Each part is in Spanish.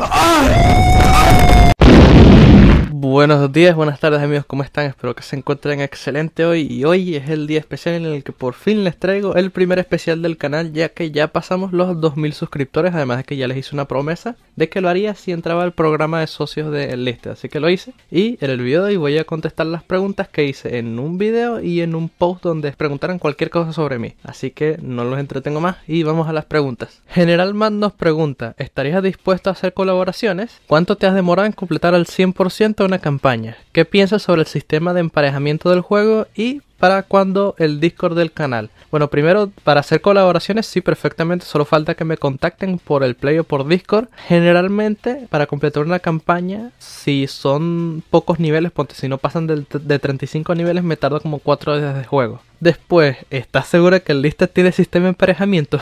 Ah! Buenos días, buenas tardes amigos, ¿cómo están? Espero que se encuentren excelente hoy y hoy es el día especial en el que por fin les traigo el primer especial del canal ya que ya pasamos los 2000 suscriptores, además de que ya les hice una promesa de que lo haría si entraba al programa de socios de Liste, así que lo hice y en el video de hoy voy a contestar las preguntas que hice en un video y en un post donde preguntaran cualquier cosa sobre mí, así que no los entretengo más y vamos a las preguntas. General Man nos pregunta, ¿estarías dispuesto a hacer colaboraciones? ¿Cuánto te has demorado en completar al 100% una campaña? ¿Qué piensas sobre el sistema de emparejamiento del juego y para cuándo el Discord del canal? Bueno, primero, para hacer colaboraciones, sí, perfectamente, solo falta que me contacten por el Play o por Discord. Generalmente, para completar una campaña, si son pocos niveles, ponte, si no pasan de, 35 niveles, me tarda como 4 horas de juego. Después, ¿estás segura que el lista tiene sistema de emparejamiento?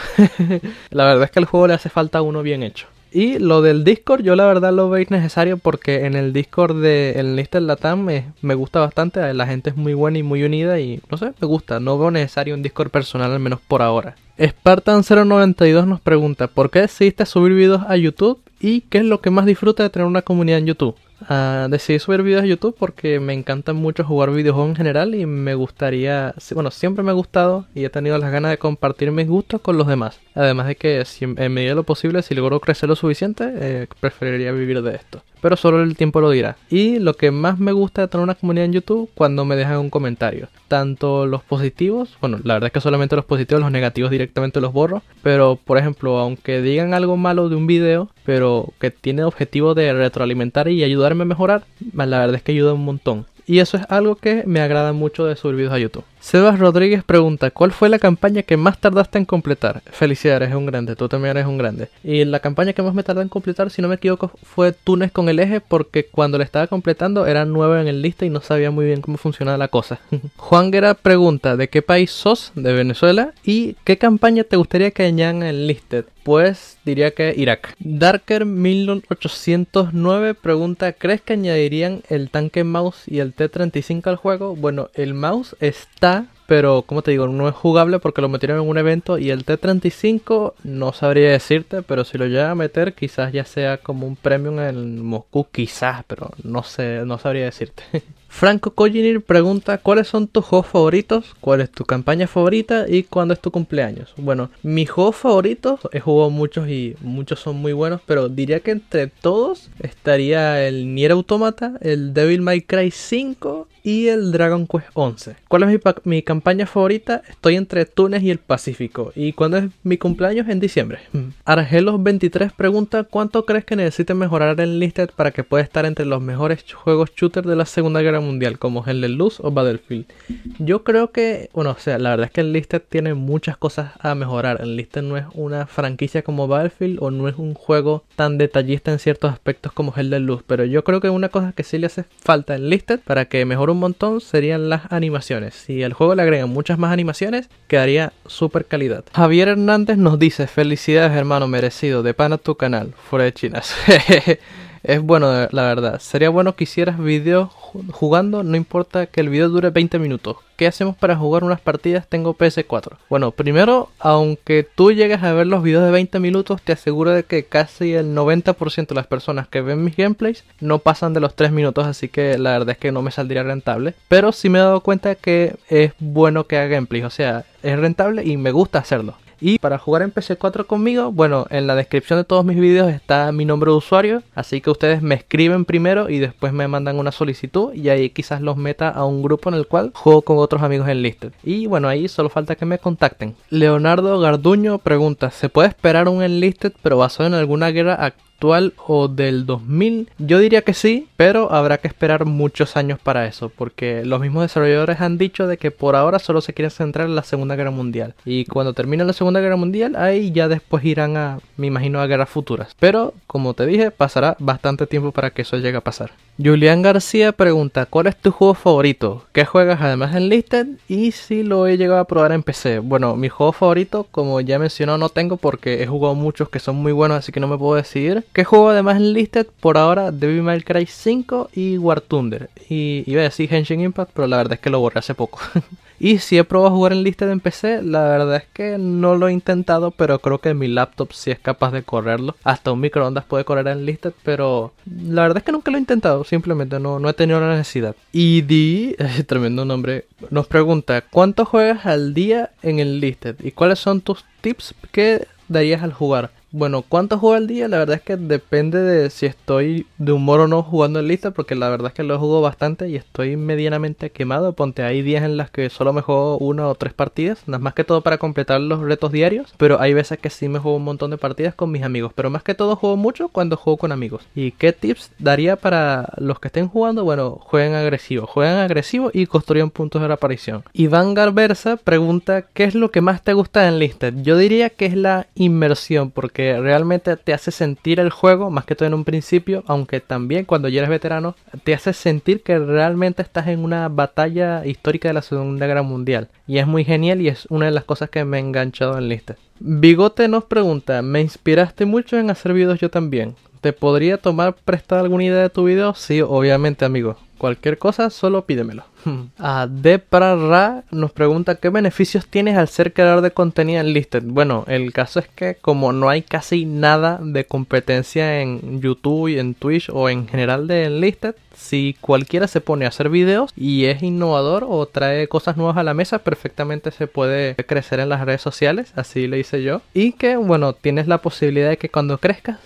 La verdad es que al juego le hace falta uno bien hecho. Y lo del Discord, yo la verdad lo veis necesario porque en el Discord de lista Latam me, eh, me gusta bastante, eh, la gente es muy buena y muy unida y no sé, me gusta, no veo necesario un Discord personal al menos por ahora. Spartan092 nos pregunta, ¿por qué decidiste subir videos a YouTube y qué es lo que más disfruta de tener una comunidad en YouTube? decidí subir videos a YouTube porque me encanta mucho jugar videojuegos en general y me gustaría, bueno, siempre me ha gustado y he tenido las ganas de compartir mis gustos con los demás. Además de que en medida de lo posible, si logro crecer lo suficiente, eh, preferiría vivir de esto pero solo el tiempo lo dirá. Y lo que más me gusta de tener una comunidad en YouTube, cuando me dejan un comentario, tanto los positivos, bueno, la verdad es que solamente los positivos, los negativos directamente los borro, pero por ejemplo, aunque digan algo malo de un video, pero que tiene objetivo de retroalimentar y ayudarme a mejorar, la verdad es que ayuda un montón. Y eso es algo que me agrada mucho de subir videos a YouTube. Sebas Rodríguez pregunta, ¿cuál fue la campaña que más tardaste en completar? Felicidades, es un grande, tú también eres un grande. Y la campaña que más me tardé en completar, si no me equivoco, fue Túnez con el eje, porque cuando la estaba completando era nueve en el lista y no sabía muy bien cómo funcionaba la cosa. Juan Guerra pregunta, ¿de qué país sos? De Venezuela. ¿Y qué campaña te gustaría que añadan en Listed? Pues diría que Irak. Darker1809 pregunta, ¿crees que añadirían el tanque mouse y el T-35 al juego? Bueno, el mouse está pero como te digo, no es jugable porque lo metieron en un evento y el T-35 no sabría decirte, pero si lo llega a meter quizás ya sea como un premium en Moscú, quizás, pero no sé, no sabría decirte. Franco Collinir pregunta cuáles son tus juegos favoritos, cuál es tu campaña favorita y cuándo es tu cumpleaños. Bueno, mis juegos favoritos, he jugado muchos y muchos son muy buenos, pero diría que entre todos estaría el Nier Automata, el Devil May Cry 5 y el Dragon Quest 11. ¿Cuál es mi, campaña favorita? Estoy entre Túnez y el Pacífico. ¿Y cuándo es mi cumpleaños? En diciembre. Mm. Argelos23 pregunta: ¿Cuánto crees que necesite mejorar el Listed para que pueda estar entre los mejores juegos shooter de la Segunda Guerra Mundial, como Hell Luz o Battlefield? Yo creo que, bueno, o sea, la verdad es que el Listed tiene muchas cosas a mejorar. El Listed no es una franquicia como Battlefield o no es un juego tan detallista en ciertos aspectos como Hell Luz, pero yo creo que una cosa que sí le hace falta en Listed para que mejore montón serían las animaciones. Si al juego le agregan muchas más animaciones, quedaría super calidad. Javier Hernández nos dice, felicidades hermano merecido, de a tu canal, fuera de chinas. Es bueno, la verdad. Sería bueno que hicieras videos jugando, no importa que el video dure 20 minutos. ¿Qué hacemos para jugar unas partidas? Tengo PS4. Bueno, primero, aunque tú llegues a ver los videos de 20 minutos, te aseguro de que casi el 90% de las personas que ven mis gameplays no pasan de los 3 minutos, así que la verdad es que no me saldría rentable. Pero sí me he dado cuenta que es bueno que haga gameplays, o sea, es rentable y me gusta hacerlo. Y para jugar en PC4 conmigo, bueno, en la descripción de todos mis vídeos está mi nombre de usuario, así que ustedes me escriben primero y después me mandan una solicitud y ahí quizás los meta a un grupo en el cual juego con otros amigos en Listed. Y bueno, ahí solo falta que me contacten. Leonardo Garduño pregunta, ¿se puede esperar un Enlisted pero basado en alguna guerra actual? actual o del 2000? Yo diría que sí, pero habrá que esperar muchos años para eso, porque los mismos desarrolladores han dicho de que por ahora solo se quieren centrar en la Segunda Guerra Mundial. Y cuando termine la Segunda Guerra Mundial, ahí ya después irán a, me imagino, a guerras futuras. Pero, como te dije, pasará bastante tiempo para que eso llegue a pasar. Julián García pregunta, ¿cuál es tu juego favorito? ¿Qué juegas además en Listed? Y si lo he llegado a probar en PC. Bueno, mi juego favorito, como ya mencionó, no tengo porque he jugado muchos que son muy buenos, así que no me puedo decidir. ¿qué juego además Listed Por ahora, Devil May Cry 5 y War Thunder. Y iba a decir Henshin Impact, pero la verdad es que lo borré hace poco. y si he probado jugar en Listed en PC, la verdad es que no lo he intentado, pero creo que mi laptop sí es capaz de correrlo. Hasta un microondas puede correr en Listed, pero la verdad es que nunca lo he intentado, simplemente no, he tenido la necesidad. Y Di, tremendo nombre, nos pregunta, ¿cuánto juegas al día en Listed ¿Y cuáles son tus tips que darías al jugar? Bueno, ¿cuánto juego al día? La verdad es que depende de si estoy de humor o no jugando en lista, porque la verdad es que lo juego bastante y estoy medianamente quemado. Ponte, hay días en las que solo me juego una o tres partidas, nada más que todo para completar los retos diarios, pero hay veces que sí me juego un montón de partidas con mis amigos, pero más que todo juego mucho cuando juego con amigos. ¿Y qué tips daría para los que estén jugando? Bueno, jueguen agresivo, jueguen agresivo y construyan puntos de reaparición. Iván Garversa pregunta, ¿qué es lo que más te gusta en lista? Yo diría que es la inmersión, porque que realmente te hace sentir el juego, más que todo en un principio, aunque también cuando ya eres veterano, te hace sentir que realmente estás en una batalla histórica de la Segunda Guerra Mundial. Y es muy genial y es una de las cosas que me ha enganchado en lista. Bigote nos pregunta, me inspiraste mucho en hacer videos yo también. ¿Te podría tomar prestada alguna idea de tu video? Sí, obviamente amigo. Cualquier cosa, solo pídemelo. A ah, Depra Ra nos pregunta qué beneficios tienes al ser creador de contenido en Listed. Bueno, el caso es que como no hay casi nada de competencia en YouTube y en Twitch o en general de Listed, si cualquiera se pone a hacer videos y es innovador o trae cosas nuevas a la mesa, perfectamente se puede crecer en las redes sociales, así le hice yo. Y que bueno, tienes la posibilidad de que cuando crezcas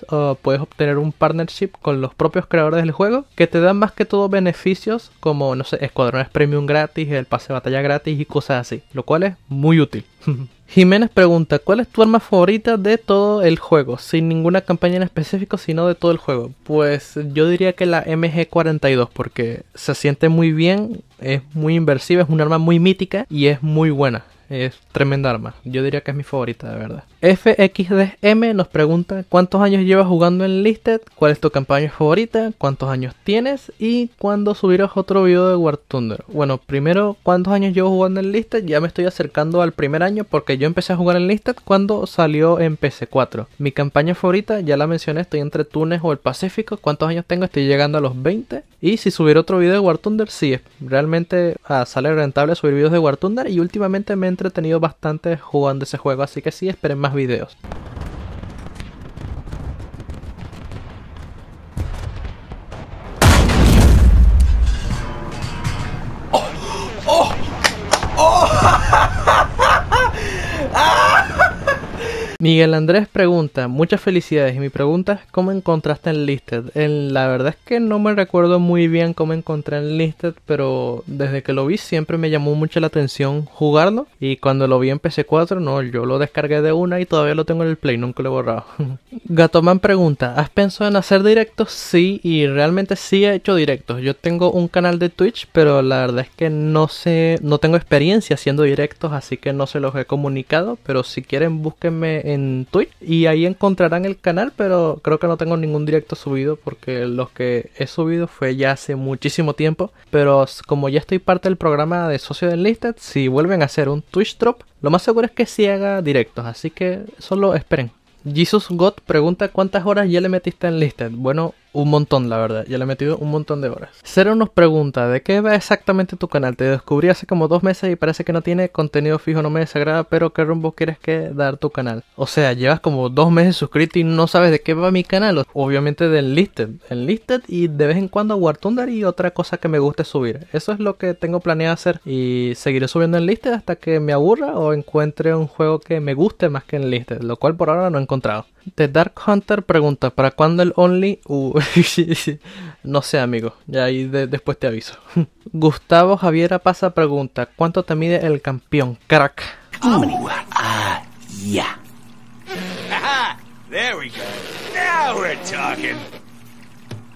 puedes obtener un partnership con los propios creadores del juego que te dan más que todo beneficios como, no sé, escuadrones premium gratis, el pase de batalla gratis y cosas así, lo cual es muy útil. Jiménez pregunta, ¿cuál es tu arma favorita de todo el juego? Sin ninguna campaña en específico, sino de todo el juego. Pues yo diría que la MG42, porque se siente muy bien, es muy inversiva, es un arma muy mítica y es muy buena. Es tremenda arma. Yo diría que es mi favorita, de verdad. FXDM nos pregunta cuántos años llevas jugando en Listed, cuál es tu campaña favorita, cuántos años tienes y cuándo subirás otro video de War Thunder. Bueno, primero, ¿cuántos años llevo jugando en Listed? Ya me estoy acercando al primer año porque yo empecé a jugar en Listed cuando salió en PC4. Mi campaña favorita, ya la mencioné, estoy entre Túnez o el Pacífico. ¿Cuántos años tengo? Estoy llegando a los 20. Y si subir otro video de War Thunder, sí, realmente ah, sale rentable subir videos de War Thunder y últimamente me entretenido bastante jugando ese juego, así que sí, esperen más videos. Miguel Andrés pregunta, muchas felicidades. Y mi pregunta es, ¿cómo encontraste en Listed? la verdad es que no me recuerdo muy bien cómo encontré en Listed, pero desde que lo vi siempre me llamó mucho la atención jugarlo. Y cuando lo vi en PC4, no, yo lo descargué de una y todavía lo tengo en el Play, nunca lo he borrado. Gatoman pregunta, ¿has pensado en hacer directos? Sí, y realmente sí he hecho directos. Yo tengo un canal de Twitch, pero la verdad es que no sé, no tengo experiencia haciendo directos, así que no se los he comunicado, pero si quieren búsquenme en Twitch y ahí encontrarán el canal, pero creo que no tengo ningún directo subido porque los que he subido fue ya hace muchísimo tiempo, pero como ya estoy parte del programa de socio de Enlisted, si vuelven a hacer un Twitch drop, lo más seguro es que sí haga directos, así que solo esperen. Jesus God pregunta cuántas horas ya le metiste en Listed. Bueno, un montón, la verdad. Ya le he metido un montón de horas. Cero nos pregunta, ¿de qué va exactamente tu canal? Te descubrí hace como dos meses y parece que no tiene contenido fijo, no me desagrada, pero ¿qué rumbo quieres que dar tu canal? O sea, llevas como dos meses suscrito y no sabes de qué va mi canal. Obviamente de Enlisted. Enlisted y de vez en cuando War Thunder y otra cosa que me guste subir. Eso es lo que tengo planeado hacer y seguiré subiendo en Enlisted hasta que me aburra o encuentre un juego que me guste más que en Enlisted, lo cual por ahora no he encontrado. The Dark Hunter pregunta, ¿para cuándo el Only? Uh, no sé, amigo. Ya ahí después te aviso. Gustavo Javiera Pasa pregunta, ¿cuánto te mide el campeón? Crack. Oh. ah, yeah.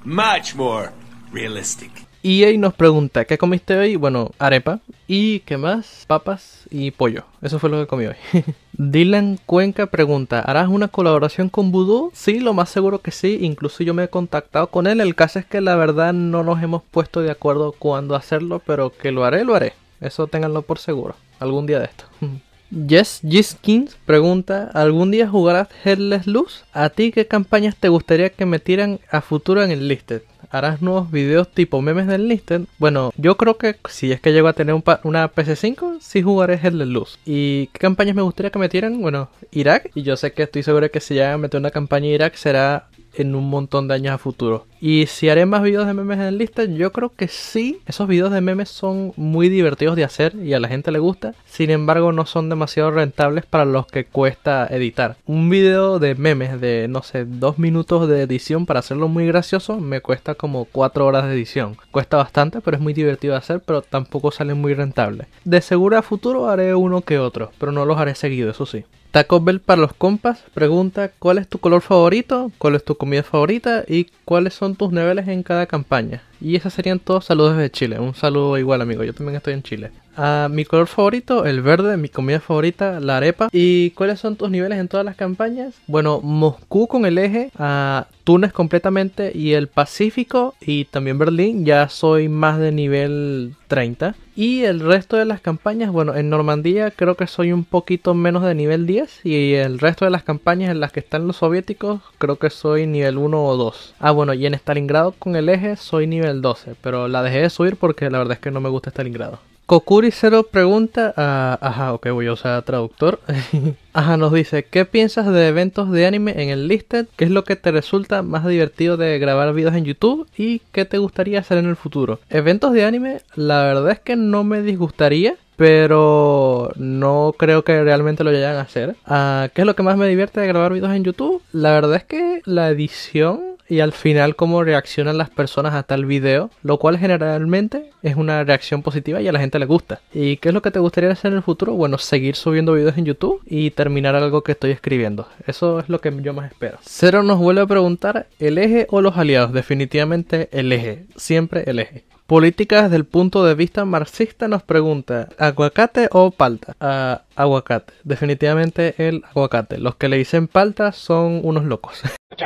Much more realistic. EA nos pregunta, ¿qué comiste hoy? Bueno, arepa. ¿Y qué más? Papas y pollo. Eso fue lo que comí hoy. Dylan Cuenca pregunta, ¿harás una colaboración con Voodoo? Sí, lo más seguro que sí. Incluso yo me he contactado con él. El caso es que la verdad no nos hemos puesto de acuerdo cuándo hacerlo, pero que lo haré, lo haré. Eso ténganlo por seguro. Algún día de esto. Jess Giskins pregunta, ¿algún día jugarás Headless Luz? ¿A ti qué campañas te gustaría que metieran a futuro en el listed? harás nuevos videos tipo memes del listen Bueno, yo creo que si es que llego a tener un una PC5, sí jugaré Headless Luz. ¿Y qué campañas me gustaría que metieran? Bueno, Irak. Y yo sé que estoy seguro que si ya meter una campaña Irak será en un montón de años a futuro. Y si haré más videos de memes en lista, yo creo que sí. Esos videos de memes son muy divertidos de hacer y a la gente le gusta. Sin embargo, no son demasiado rentables para los que cuesta editar. Un video de memes de, no sé, dos minutos de edición para hacerlo muy gracioso me cuesta como cuatro horas de edición. Cuesta bastante, pero es muy divertido de hacer, pero tampoco sale muy rentable. De seguro a futuro haré uno que otro, pero no los haré seguido, eso sí. Taco Bell para los compas pregunta cuál es tu color favorito, cuál es tu comida favorita y cuáles son tus niveles en cada campaña. Y esas serían todos saludos de Chile. Un saludo igual, amigo. Yo también estoy en Chile. A ah, mi color favorito, el verde, mi comida favorita, la arepa. ¿Y cuáles son tus niveles en todas las campañas? Bueno, Moscú con el eje, uh, Túnez completamente y el Pacífico y también Berlín. Ya soy más de nivel 30. Y el resto de las campañas, bueno, en Normandía creo que soy un poquito menos de nivel 10. Y el resto de las campañas en las que están los soviéticos, creo que soy nivel 1 o 2. Ah, bueno, y en Stalingrado con el eje soy nivel 12, pero la dejé de subir porque la verdad es que no me gusta estar lingrado. Kokuri Cero pregunta a... Ajá, ok, voy a usar traductor. Ajá, nos dice, ¿qué piensas de eventos de anime en el listed? ¿Qué es lo que te resulta más divertido de grabar videos en YouTube? ¿Y qué te gustaría hacer en el futuro? Eventos de anime, la verdad es que no me disgustaría pero no creo que realmente lo lleguen a hacer. Ah, ¿Qué es lo que más me divierte de grabar videos en YouTube? La verdad es que la edición y al final cómo reaccionan las personas a tal video, lo cual generalmente es una reacción positiva y a la gente le gusta. ¿Y qué es lo que te gustaría hacer en el futuro? Bueno, seguir subiendo videos en YouTube y terminar algo que estoy escribiendo. Eso es lo que yo más espero. Cero nos vuelve a preguntar, ¿el eje o los aliados? Definitivamente el eje, siempre el eje. Política desde el punto de vista marxista nos pregunta, ¿aguacate o palta? Ah, aguacate, definitivamente el aguacate. Los que le dicen palta son unos locos.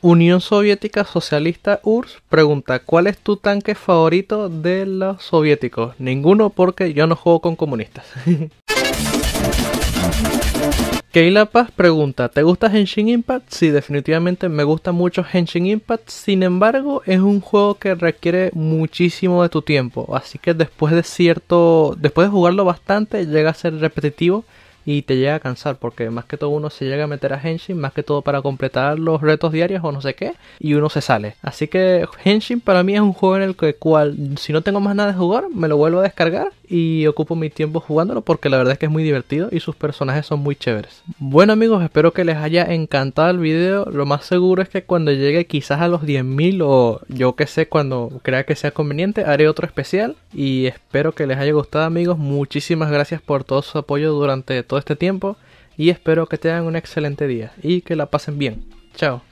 Unión Soviética Socialista URSS pregunta, ¿cuál es tu tanque favorito de los soviéticos? Ninguno porque yo no juego con comunistas. Keila Paz pregunta, ¿te gusta Henshin Impact? Sí, definitivamente me gusta mucho Henshin Impact, sin embargo es un juego que requiere muchísimo de tu tiempo, así que después de cierto, después de jugarlo bastante llega a ser repetitivo y te llega a cansar porque más que todo uno se llega a meter a Henshin, más que todo para completar los retos diarios o no sé qué, y uno se sale. Así que Henshin para mí es un juego en el que cual si no tengo más nada de jugar, me lo vuelvo a descargar y ocupo mi tiempo jugándolo porque la verdad es que es muy divertido y sus personajes son muy chéveres. Bueno amigos, espero que les haya encantado el video. Lo más seguro es que cuando llegue quizás a los 10.000 o yo que sé, cuando crea que sea conveniente, haré otro especial y espero que les haya gustado amigos. Muchísimas gracias por todo su apoyo durante todo este tiempo y espero que tengan un excelente día y que la pasen bien. Chao.